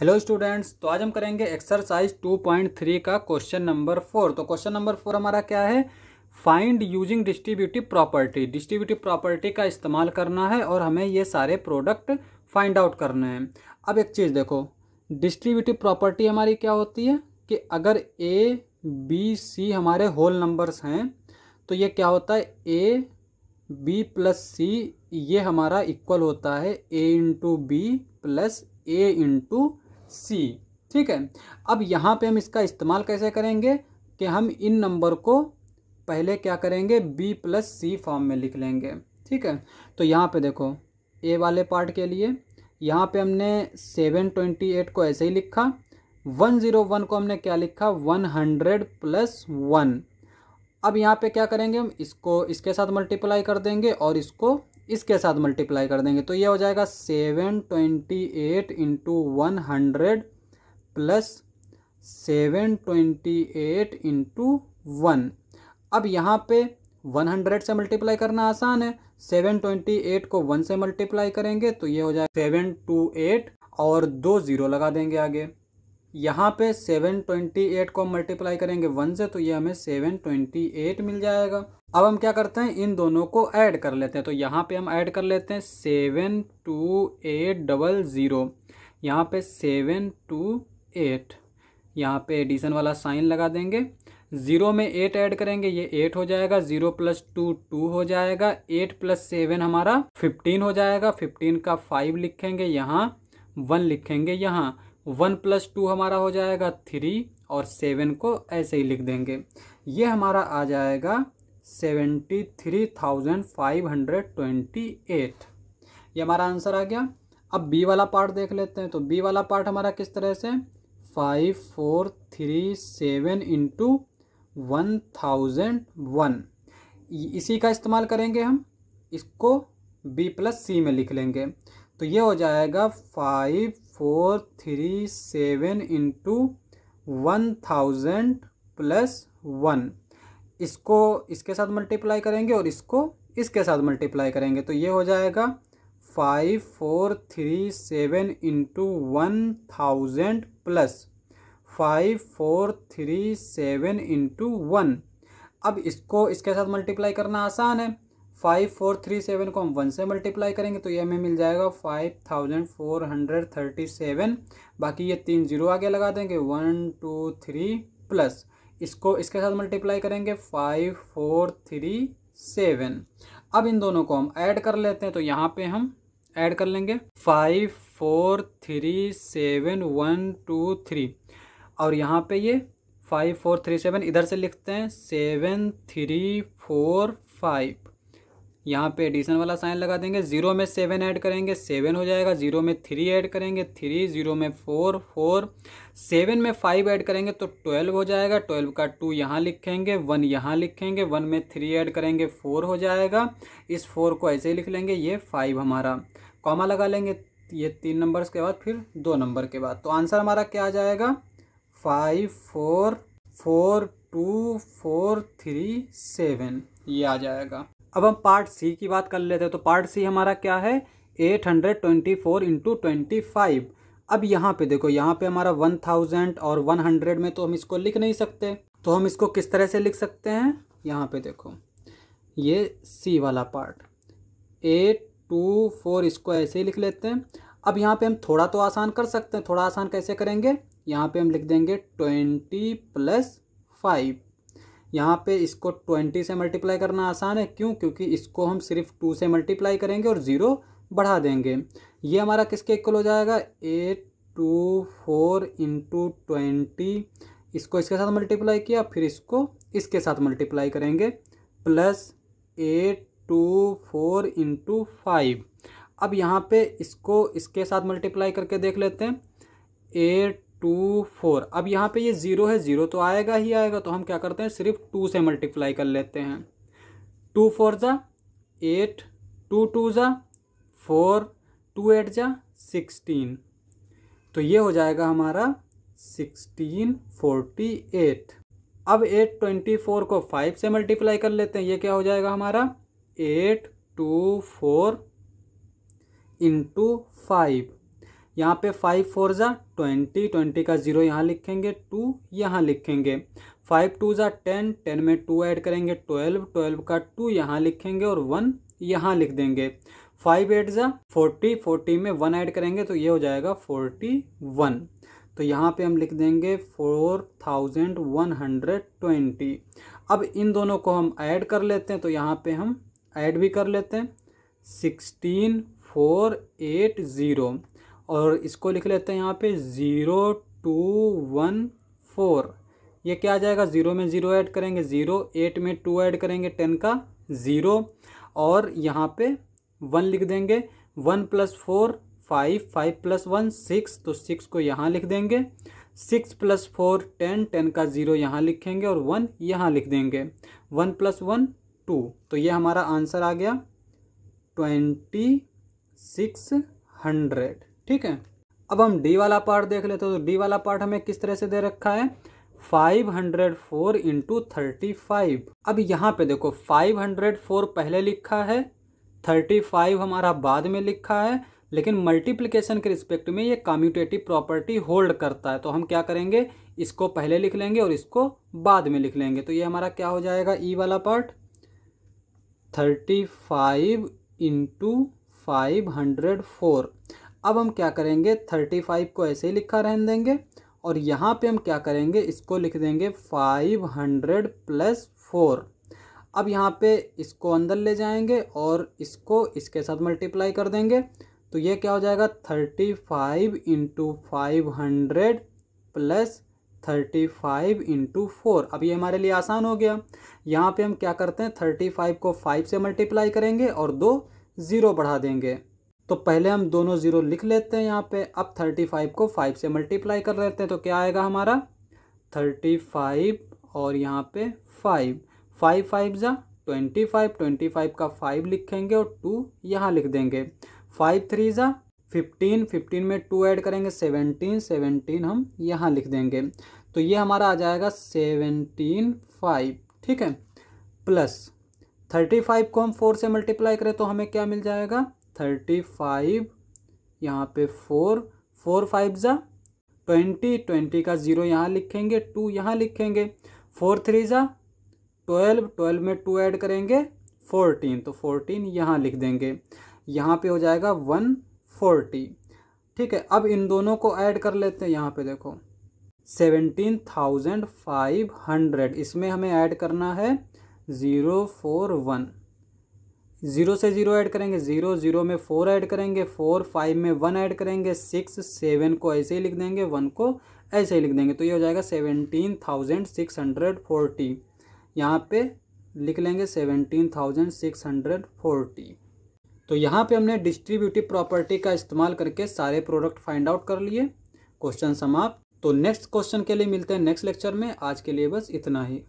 hello students तो आज हम करेंगे एक्सरसाइज 2.3 का क्वेश्चन नंबर फोर तो क्वेश्चन नंबर फोर हमारा क्या है find using distributive property distributive property का इस्तेमाल करना है और हमें ये सारे प्रोडक्ट फाइंड आउट करने हैं अब एक चीज़ देखो डिस्ट्रीब्यूटिव प्रॉपर्टी हमारी क्या होती है कि अगर ए बी सी हमारे होल नंबर्स हैं तो ये क्या होता है ए बी प्लस सी ये हमारा इक्वल होता है A into B plus A into C ठीक है अब यहाँ पे हम इसका इस्तेमाल कैसे करेंगे कि हम इन नंबर को पहले क्या करेंगे बी प्लस सी फॉर्म में लिख लेंगे ठीक है तो यहाँ पे देखो ए वाले पार्ट के लिए यहाँ पे हमने सेवन ट्वेंटी एट को ऐसे ही लिखा वन ज़ीरो वन को हमने क्या लिखा वन हंड्रेड प्लस वन अब यहाँ पे क्या करेंगे हम इसको इसके साथ मल्टीप्लाई कर देंगे और इसको इसके साथ मल्टीप्लाई कर देंगे तो ये हो जाएगा seven twenty eight into one hundred plus seven twenty eight into one अब यहाँ पे वन हंड्रेड से मल्टीप्लाई करना आसान है सेवन ट्वेंटी एट को वन से मल्टीप्लाई करेंगे तो ये हो जाएगा सेवन टू एट और दो ज़ीरो लगा देंगे आगे यहाँ पे सेवन ट्वेंटी एट को मल्टीप्लाई करेंगे वन से तो ये हमें सेवन ट्वेंटी एट मिल जाएगा अब हम क्या करते हैं इन दोनों को ऐड कर लेते हैं तो यहाँ पे हम ऐड कर लेते हैं seven two eight double zero यहाँ पे सेवन टू एट यहाँ पे एडिशन वाला साइन लगा देंगे ज़ीरो में एट ऐड करेंगे ये एट हो जाएगा ज़ीरो प्लस टू टू हो जाएगा एट प्लस सेवन हमारा फिफ्टीन हो जाएगा फिफ्टीन का फाइव लिखेंगे यहाँ वन लिखेंगे यहाँ वन प्लस टू हमारा हो जाएगा थ्री और सेवन को ऐसे ही लिख देंगे ये हमारा आ जाएगा seventy three thousand five hundred twenty eight ये हमारा आंसर आ गया अब बी वाला पार्ट देख लेते हैं तो बी वाला पार्ट हमारा किस तरह से five four three seven into one thousand one इसी का इस्तेमाल करेंगे हम इसको बी प्लस सी में लिख लेंगे तो ये हो जाएगा five four three seven into one thousand plus one इसको इसके साथ मल्टीप्लाई करेंगे और इसको इसके साथ मल्टीप्लाई करेंगे तो ये हो जाएगा five four three seven into one thousand plus five four three seven into one अब इसको इसके साथ मल्टीप्लाई करना आसान है फाइव फोर थ्री सेवन को हम वन से मल्टीप्लाई करेंगे तो ये हमें मिल जाएगा five thousand four hundred thirty seven बाकी ये तीन जीरो आगे लगा देंगे वन टू थ्री प्लस इसको इसके साथ मल्टीप्लाई करेंगे फाइव फोर थ्री सेवन अब इन दोनों को हम ऐड कर लेते हैं तो यहाँ पे हम ऐड कर लेंगे five four three seven one two three और यहाँ पे ये फाइव फोर थ्री सेवन इधर से लिखते हैं सेवन थ्री फोर फाइव यहाँ पे एडिशन वाला साइन लगा देंगे ज़ीरो में सेवन ऐड करेंगे सेवन हो जाएगा ज़ीरो में थ्री ऐड करेंगे थ्री ज़ीरो में फोर फोर सेवन में फाइव ऐड करेंगे तो ट्वेल्व हो जाएगा ट्वेल्व का टू यहाँ लिखेंगे वन यहाँ लिखेंगे वन में थ्री ऐड करेंगे फोर हो जाएगा इस फोर को ऐसे ही लिख लेंगे ये फाइव हमारा कॉमा लगा लेंगे ये तीन नंबर के बाद फिर दो नंबर के बाद तो आंसर हमारा क्या आ जाएगा five four four two four three seven ये आ जाएगा अब हम पार्ट सी की बात कर लेते हैं तो पार्ट सी हमारा क्या है eight hundred twenty four into twenty five अब यहाँ पे देखो यहाँ पे हमारा वन थाउजेंड और वन हंड्रेड में तो हम इसको लिख नहीं सकते तो हम इसको किस तरह से लिख सकते हैं यहाँ पे देखो ये सी वाला पार्ट एट टू फोर इसको ऐसे ही लिख लेते हैं अब यहाँ पे हम थोड़ा तो आसान कर सकते हैं थोड़ा आसान कैसे करेंगे यहाँ पे हम लिख देंगे ट्वेंटी प्लस फाइव यहाँ पे इसको ट्वेंटी से मल्टीप्लाई करना आसान है क्यों क्योंकि इसको हम सिर्फ टू से मल्टीप्लाई करेंगे और ज़ीरो बढ़ा देंगे ये हमारा किसके इक्वल हो जाएगा eight two four into twenty इसको इसके साथ मल्टीप्लाई किया फिर इसको इसके साथ मल्टीप्लाई करेंगे plus eight two four into five अब यहाँ पे इसको इसके साथ मल्टीप्लाई करके देख लेते हैं एट टू फोर अब यहाँ पे ये ज़ीरो है ज़ीरो तो आएगा ही आएगा तो हम क्या करते हैं सिर्फ टू से मल्टीप्लाई कर लेते हैं टू फोर ज़ा एट टू टू ज़ा फोर टू एट ज़ा सिक्सटीन तो ये हो जाएगा हमारा सिक्सटीन फोर्टी एट अब एट ट्वेंटी फोर को फाइव से मल्टीप्लाई कर लेते हैं ये क्या हो जाएगा हमारा eight two four into five यहाँ पे फाइव फोर ज़ा ट्वेंटी ट्वेंटी का ज़ीरो यहाँ लिखेंगे टू यहाँ लिखेंगे फाइव टू ज़ा टेन टेन में टू ऐड करेंगे ट्वेल्व ट्वेल्व का टू यहाँ लिखेंगे और वन यहाँ लिख देंगे फाइव एट ज़ा फोर्टी फोर्टी में वन ऐड करेंगे तो ये हो जाएगा फोर्टी वन तो यहाँ पे हम लिख देंगे four thousand one hundred twenty अब इन दोनों को हम ऐड कर लेते हैं तो यहाँ पे हम ऐड भी कर लेते हैं सिक्सटीन फोर एट ज़ीरो और इसको लिख लेते हैं यहाँ पे ज़ीरो टू वन फोर ये क्या आ जाएगा ज़ीरो में ज़ीरो ऐड करेंगे ज़ीरो एट में टू ऐड करेंगे टेन का ज़ीरो और यहाँ पे वन लिख देंगे one plus four five five plus one six तो सिक्स को यहाँ लिख देंगे six plus four ten ten का ज़ीरो यहाँ लिखेंगे और वन यहाँ लिख देंगे वन प्लस वन टू तो ये हमारा आंसर आ गया ट्वेंटी सिक्स हंड्रेड ठीक है अब हम डी वाला पार्ट देख लेते हैं तो डी वाला पार्ट हमें किस तरह से दे रखा है 504 hundred four into thirty five अब यहाँ पे देखो 504 पहले लिखा है 35 हमारा बाद में लिखा है लेकिन मल्टीप्लिकेशन के रिस्पेक्ट में ये कम्यूटेटिव प्रॉपर्टी होल्ड करता है तो हम क्या करेंगे इसको पहले लिख लेंगे और इसको बाद में लिख लेंगे तो ये हमारा क्या हो जाएगा ई e वाला part thirty five into five hundred four अब हम क्या करेंगे थर्टी फाइव को ऐसे ही लिखा रहने देंगे और यहाँ पे हम क्या करेंगे इसको लिख देंगे फाइव हंड्रेड प्लस फोर अब यहाँ पे इसको अंदर ले जाएंगे और इसको इसके साथ मल्टीप्लाई कर देंगे तो ये क्या हो जाएगा thirty five into five hundred plus thirty five into four अब ये हमारे लिए आसान हो गया यहाँ पे हम क्या करते हैं थर्टी फाइव को फाइव से मल्टीप्लाई करेंगे और दो ज़ीरो बढ़ा देंगे तो पहले हम दोनों ज़ीरो लिख लेते हैं यहाँ पे अब थर्टी फाइव को फाइव से मल्टीप्लाई कर लेते हैं तो क्या आएगा हमारा थर्टी फाइव और यहाँ पे फाइव फाइव फाइव ज़ा ट्वेंटी फाइव ट्वेंटी फाइव का फाइव लिखेंगे और टू यहाँ लिख देंगे फाइव थ्री ज़ा फिफ्टीन फिफ्टीन में टू ऐड करेंगे सेवनटीन सेवनटीन हम यहाँ लिख देंगे तो ये हमारा आ जाएगा सेवनटीन फाइव ठीक है प्लस थर्टी फाइव को हम फोर से मल्टीप्लाई करें तो हमें क्या मिल जाएगा थर्टी फाइव यहाँ पे फोर फोर फाइव ज़ा ट्वेंटी ट्वेंटी का ज़ीरो यहाँ लिखेंगे टू यहाँ लिखेंगे फोर थ्री ज़ा ट्वेल्व ट्वेल्व में टू ऐड करेंगे फोर्टीन तो फोर्टीन यहाँ लिख देंगे यहाँ पे हो जाएगा वन फोर्टी ठीक है अब इन दोनों को ऐड कर लेते हैं यहाँ पे देखो सेवेंटीन थाउजेंड फाइव हंड्रेड इसमें हमें ऐड करना है ज़ीरो फोर वन ज़ीरो से ज़ीरो ऐड करेंगे ज़ीरो ज़ीरो में फोर ऐड करेंगे फोर फाइव में वन ऐड करेंगे सिक्स सेवन को ऐसे ही लिख देंगे वन को ऐसे ही लिख देंगे तो ये हो जाएगा seventeen thousand six hundred forty यहाँ पे लिख लेंगे seventeen thousand six hundred forty तो यहाँ पे हमने डिस्ट्रीब्यूटिव प्रॉपर्टी का इस्तेमाल करके सारे प्रोडक्ट फाइंड आउट कर लिए क्वेश्चन समाप्त तो नेक्स्ट क्वेश्चन के लिए मिलते हैं नेक्स्ट लेक्चर में आज के लिए बस इतना ही